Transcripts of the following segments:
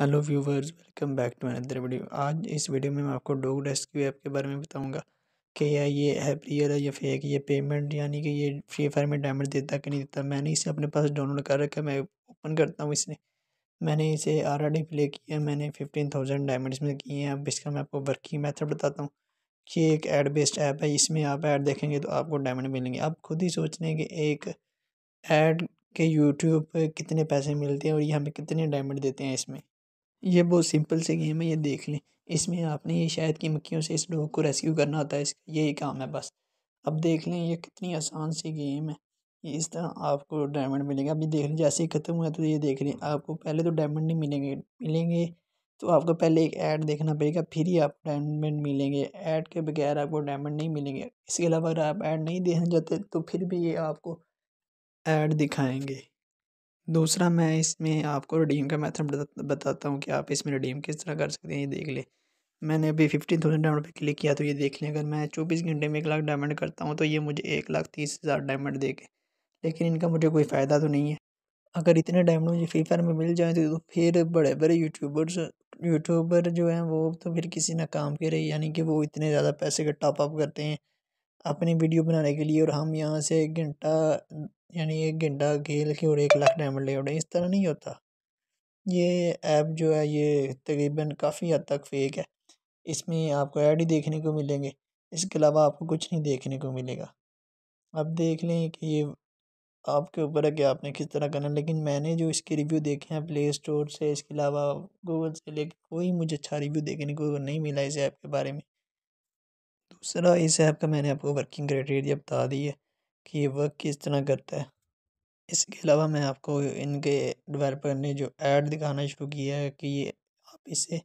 hello viewers welcome back to another video आज इस video में मैं आपको डोग रेस्क्यू ऐप के बारे में बताऊंगा कि यह ये ऐप रियल है या फेक ये पेमेंट यानी कि ये फ्री फायर में डायमंड देता कि नहीं देता मैंने इसे अपने पास डाउनलोड कर रखा है मैं ओपन करता हूँ इसने मैंने इसे ऑलरेडी प्ले किया मैंने फिफ्टीन थाउजेंड डायमंड इसमें किए हैं अब इसका मैं आपको वर्किंग मैथड बताता हूँ कि एक एड बेस्ड ऐप है इसमें आप ऐड देखेंगे तो आपको डायमंड मिलेंगे आप खुद ही सोच लें कि एक ऐड के यूट्यूब पर कितने पैसे मिलते हैं और ये हमें कितने डायमंड देते हैं इसमें ये बहुत सिंपल से गेम है ये देख लें इसमें आपने ये शायद की मक्खियों से इस डॉग को रेस्क्यू करना होता है इसका यही काम है बस अब देख लें ये कितनी आसान सी गेम है इस तरह आपको डायमंड मिलेगा अभी देख लें जैसे ही ख़त्म हुआ तो ये देख लें आपको पहले तो डायमंड नहीं मिलेंगे मिलेंगे तो आपको पहले एक ऐड देखना पड़ेगा फिर ही आपको डायमंड मिलेंगे ऐड के बगैर आपको डायमंड नहीं मिलेंगे इसके अलावा अगर आप ऐड नहीं देखना चाहते तो फिर भी ये आपको ऐड दिखाएंगे दूसरा मैं इसमें आपको रिडीम का मेथड बताता हूँ कि आप इसमें रिडीम किस तरह कर सकते हैं ये देख लें मैंने अभी फिफ्टीन थाउजेंड डायमंड पे क्लिक किया तो ये देख लें अगर मैं चौबीस घंटे में एक लाख डायमंड करता हूँ तो ये मुझे एक लाख तीस हज़ार डायमंड देंगे लेकिन इनका मुझे कोई फ़ायदा तो नहीं है अगर इतने डायमंड मुझे फ्री फायर में मिल जाए तो, तो फिर बड़े बड़े यूट्यूबर्स यूट्यूबर जो हैं वो तो फिर किसी ना काम के रहे यानी कि वो इतने ज़्यादा पैसे का टॉप अप करते हैं अपनी वीडियो बनाने के लिए और हम यहाँ से एक घंटा यानी एक घंटा खेल के और एक लाख डायमंड ले उड़े इस तरह नहीं होता ये ऐप जो है ये तकरीबन काफ़ी हद तक फेक है इसमें आपको ऐड ही देखने को मिलेंगे इसके अलावा आपको कुछ नहीं देखने को मिलेगा आप देख लें कि ये आपके ऊपर है कि आपने किस तरह करना लेकिन मैंने जो इसके रिव्यू देखे हैं प्ले स्टोर से इसके अलावा गूगल से लेकर कोई मुझे अच्छा रिव्यू देखने को नहीं मिला इस ऐप के बारे में सर हाँ, इस ऐप का मैंने आपको वर्किंग क्राइटेरिया बता दी है कि ये वर्क किस तरह करता है इसके अलावा मैं आपको इनके डेवलपर ने जो ऐड दिखाना शुरू किया है कि ये आप इसे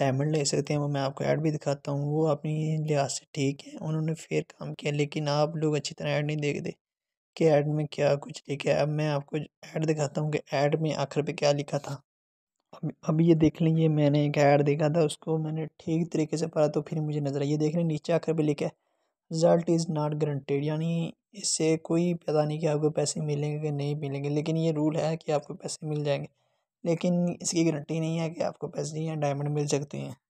डायमंड ले सकते हैं वो मैं आपको ऐड भी दिखाता हूँ वो अपनी लिहाज से ठीक है उन्होंने फिर काम किया लेकिन आप लोग अच्छी तरह ऐड नहीं देखते कि ऐड में क्या कुछ लिखा है अब मैं आपको ऐड दिखाता हूँ कि ऐड में आखिर पे क्या लिखा था अब ये देख लीजिए मैंने एक ऐड देखा था उसको मैंने ठीक तरीके से पढ़ा तो फिर मुझे नज़र आई ये देख रहे नीचे आकर भी लिखा है रिज़ल्ट इज़ नॉट गारंटेड यानी इससे कोई पता नहीं कि आपको पैसे मिलेंगे कि नहीं मिलेंगे लेकिन ये रूल है कि आपको पैसे मिल जाएंगे लेकिन इसकी गारंटी नहीं है कि आपको पैसे या डायमंड मिल सकते हैं